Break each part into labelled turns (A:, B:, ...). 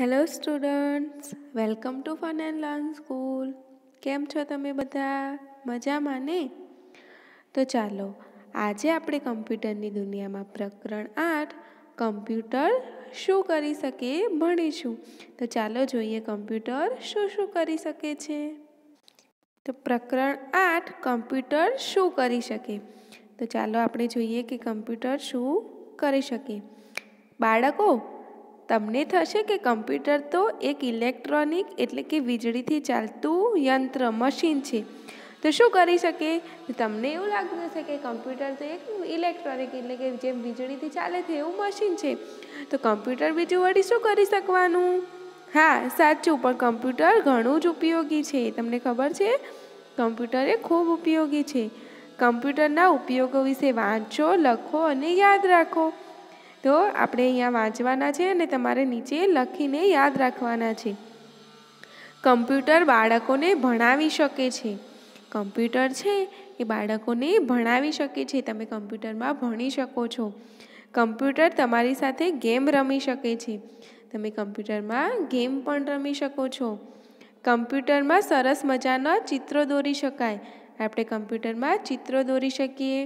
A: hello students welcome to fun and learn school કેમ છો તમે બધા મજામાં ને તો ચાલો આજે આપણે કમ્પ્યુટરની દુનિયામાં પ્રકરણ આઠ કમ્પ્યુટર શું કરી શકે ભણીશું તો ચાલો જોઈએ કમ્પ્યુટર શું શું કરી શકે છે તો પ્રકરણ આઠ કમ્પ્યુટર શું કરી શકે તો ચાલો આપણે જોઈએ કે કમ્પ્યુટર શું કરી શકે બાળકો તમને થશે કે કમ્પ્યુટર તો એક ઇલેક્ટ્રોનિક એટલે કે વીજળીથી ચાલતું યંત્ર મશીન છે તો શું કરી શકે તમને એવું લાગતું હશે કે કમ્પ્યુટર તો એક ઇલેક્ટ્રોનિક એટલે કે જેમ વીજળીથી ચાલે છે એવું મશીન છે તો કમ્પ્યુટર બીજું વળી શું કરી શકવાનું હા સાચું પણ કમ્પ્યુટર ઘણું જ ઉપયોગી છે તમને ખબર છે કમ્પ્યુટર એ ખૂબ ઉપયોગી છે કમ્પ્યુટરના ઉપયોગો વિશે વાંચો લખો અને યાદ રાખો તો આપણે અહીંયા વાંચવાના છે અને તમારે નીચે લખીને યાદ રાખવાના છે કમ્પ્યુટર બાળકોને ભણાવી શકે છે કમ્પ્યુટર છે એ બાળકોને ભણાવી શકે છે તમે કમ્પ્યુટરમાં ભણી શકો છો કમ્પ્યુટર તમારી સાથે ગેમ રમી શકે છે તમે કમ્પ્યુટરમાં ગેમ પણ રમી શકો છો કમ્પ્યુટરમાં સરસ મજાના ચિત્રો દોરી શકાય આપણે કમ્પ્યુટરમાં ચિત્રો દોરી શકીએ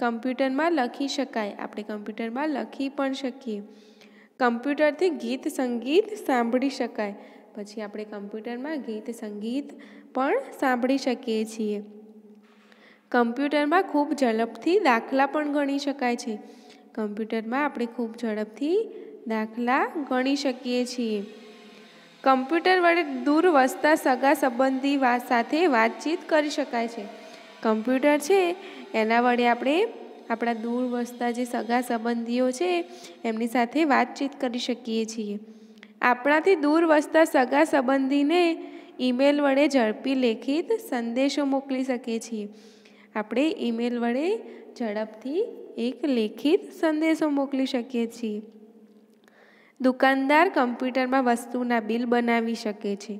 A: કમ્પ્યુટરમાં લખી શકાય આપણે કમ્પ્યુટરમાં લખી પણ શકીએ કમ્પ્યુટરથી ગીત સંગીત સાંભળી શકાય પછી આપણે કમ્પ્યુટરમાં ગીત સંગીત પણ સાંભળી શકીએ છીએ કમ્પ્યુટરમાં ખૂબ ઝડપથી દાખલા પણ ગણી શકાય છે કમ્પ્યુટરમાં આપણે ખૂબ ઝડપથી દાખલા ગણી શકીએ છીએ કમ્પ્યુટર વડે દૂર વસતા સગા સંબંધી સાથે વાતચીત કરી શકાય છે કમ્પ્યુટર છે એના વડે આપણે આપણા દૂર વસતા જે સગા સંબંધીઓ છે એમની સાથે વાતચીત કરી શકીએ છીએ આપણાથી દૂર વસતા સગા સંબંધીને ઈમેલ વડે ઝડપી લેખિત સંદેશો મોકલી શકીએ છીએ આપણે ઈમેલ વડે ઝડપથી એક લેખિત સંદેશો મોકલી શકીએ છીએ દુકાનદાર કમ્પ્યુટરમાં વસ્તુના બિલ બનાવી શકે છે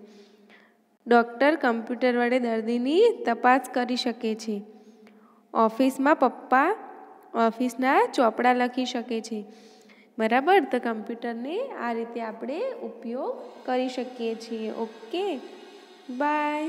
A: ડૉક્ટર કમ્પ્યુટર વડે દર્દીની તપાસ કરી શકે છે ઓફિસમાં પપ્પા ઓફિસના ચોપડા લખી શકે છે બરાબર તો કમ્પ્યુટરને આ રીતે આપણે ઉપયોગ કરી શકીએ છીએ ઓકે બાય